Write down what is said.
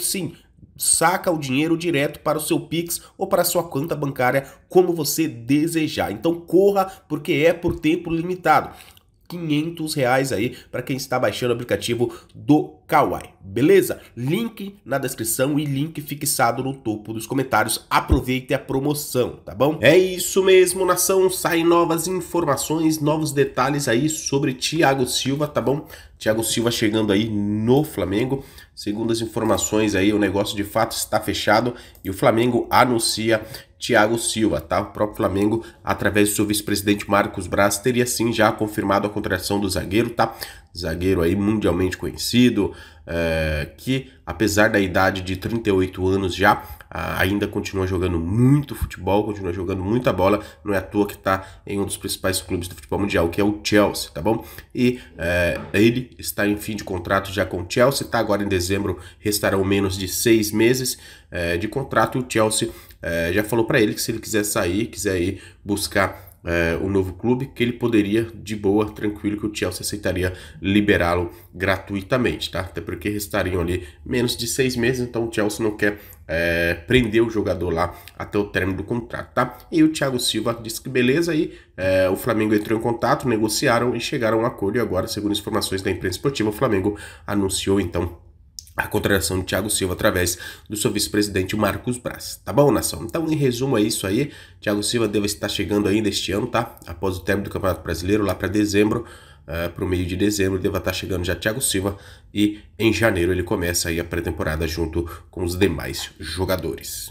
sim saca o dinheiro direto para o seu Pix ou para a sua conta bancária como você desejar. Então corra porque é por tempo limitado. 500 reais aí para quem está baixando o aplicativo do Kawaii, beleza? Link na descrição e link fixado no topo dos comentários. Aproveite a promoção, tá bom? É isso mesmo, nação. Saem novas informações, novos detalhes aí sobre Thiago Silva, tá bom? Thiago Silva chegando aí no Flamengo. Segundo as informações aí, o negócio de fato está fechado e o Flamengo anuncia Thiago Silva, tá? O próprio Flamengo, através do seu vice-presidente Marcos Braz, teria sim já confirmado a contratação do zagueiro, tá? zagueiro aí mundialmente conhecido, é, que apesar da idade de 38 anos já ainda continua jogando muito futebol, continua jogando muita bola, não é à toa que está em um dos principais clubes do futebol mundial, que é o Chelsea, tá bom? E é, ele está em fim de contrato já com o Chelsea, tá agora em dezembro, restarão menos de seis meses é, de contrato, o Chelsea é, já falou para ele que se ele quiser sair, quiser ir buscar é, novo clube que ele poderia, de boa, tranquilo, que o Chelsea aceitaria liberá-lo gratuitamente, tá? Até porque restariam ali menos de seis meses, então o Chelsea não quer é, prender o jogador lá até o término do contrato, tá? E o Thiago Silva disse que beleza aí, é, o Flamengo entrou em contato, negociaram e chegaram a um acordo e agora, segundo informações da imprensa esportiva, o Flamengo anunciou então a contratação de Thiago Silva através do seu vice-presidente Marcos Braz. Tá bom, nação? Então, em resumo, é isso aí. Thiago Silva deve estar chegando ainda este ano, tá? Após o término do Campeonato Brasileiro, lá para dezembro, uh, eh, para o meio de dezembro, deve estar chegando já Thiago Silva. E em janeiro ele começa aí a pré-temporada junto com os demais jogadores.